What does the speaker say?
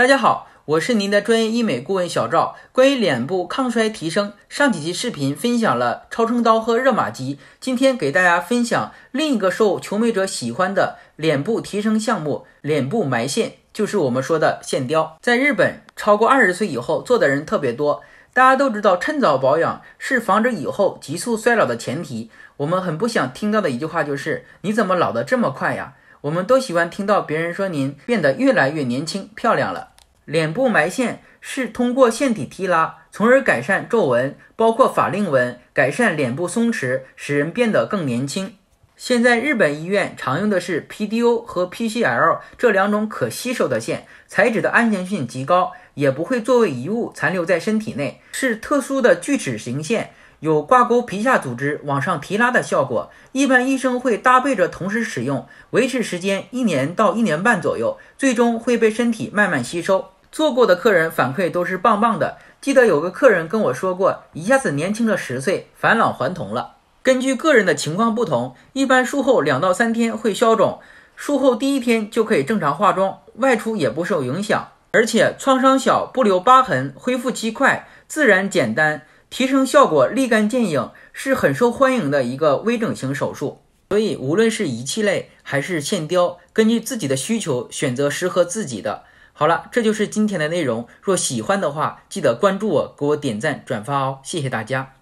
大家好，我是您的专业医美顾问小赵。关于脸部抗衰提升，上几期视频分享了超声刀和热玛吉。今天给大家分享另一个受求美者喜欢的脸部提升项目——脸部埋线，就是我们说的线雕。在日本，超过二十岁以后做的人特别多。大家都知道，趁早保养是防止以后急速衰老的前提。我们很不想听到的一句话就是：“你怎么老的这么快呀？”我们都喜欢听到别人说您变得越来越年轻漂亮了。脸部埋线是通过腺体提拉，从而改善皱纹，包括法令纹，改善脸部松弛，使人变得更年轻。现在日本医院常用的是 PDO 和 PCL 这两种可吸收的线，材质的安全性极高，也不会作为遗物残留在身体内，是特殊的锯齿形线。有挂钩皮下组织往上提拉的效果，一般医生会搭配着同时使用，维持时间一年到一年半左右，最终会被身体慢慢吸收。做过的客人反馈都是棒棒的。记得有个客人跟我说过，一下子年轻了十岁，返老还童了。根据个人的情况不同，一般术后两到三天会消肿，术后第一天就可以正常化妆，外出也不受影响，而且创伤小，不留疤痕，恢复期快，自然简单。提升效果立竿见影，是很受欢迎的一个微整形手术。所以，无论是仪器类还是线雕，根据自己的需求选择适合自己的。好了，这就是今天的内容。若喜欢的话，记得关注我，给我点赞、转发哦！谢谢大家。